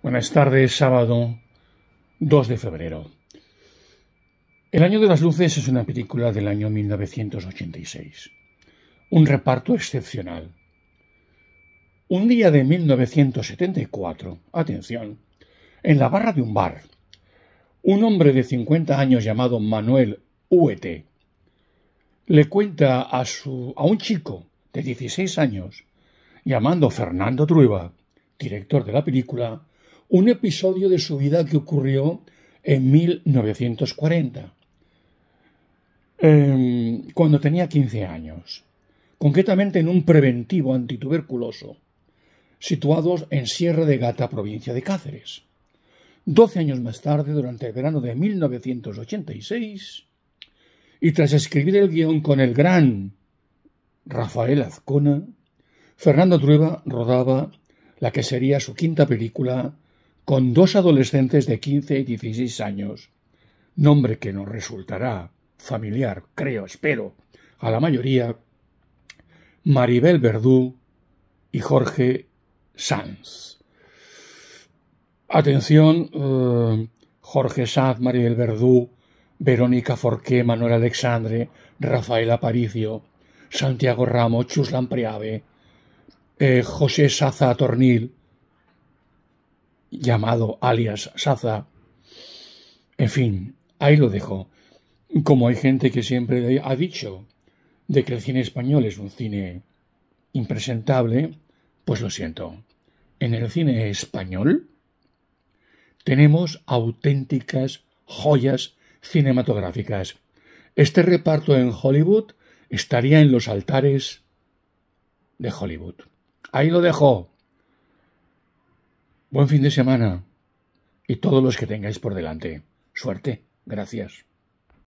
Buenas tardes, sábado 2 de febrero. El año de las luces es una película del año 1986. Un reparto excepcional. Un día de 1974, atención, en la barra de un bar, un hombre de 50 años llamado Manuel Uet le cuenta a, su, a un chico de 16 años, llamado Fernando Trueba, director de la película, un episodio de su vida que ocurrió en 1940, em, cuando tenía 15 años, concretamente en un preventivo antituberculoso, situados en Sierra de Gata, provincia de Cáceres. Doce años más tarde, durante el verano de 1986, y tras escribir el guión con el gran Rafael Azcona, Fernando Trueba rodaba la que sería su quinta película, con dos adolescentes de 15 y 16 años, nombre que nos resultará familiar, creo, espero, a la mayoría, Maribel Verdú y Jorge Sanz. Atención, eh, Jorge Sanz, Maribel Verdú, Verónica Forqué, Manuel Alexandre, Rafael Aparicio, Santiago Ramos, Chus Lampreave, eh, José Saza Tornil, llamado alias Saza. En fin, ahí lo dejo. Como hay gente que siempre ha dicho de que el cine español es un cine impresentable, pues lo siento. En el cine español tenemos auténticas joyas cinematográficas. Este reparto en Hollywood estaría en los altares de Hollywood. Ahí lo dejo. Buen fin de semana y todos los que tengáis por delante. Suerte. Gracias.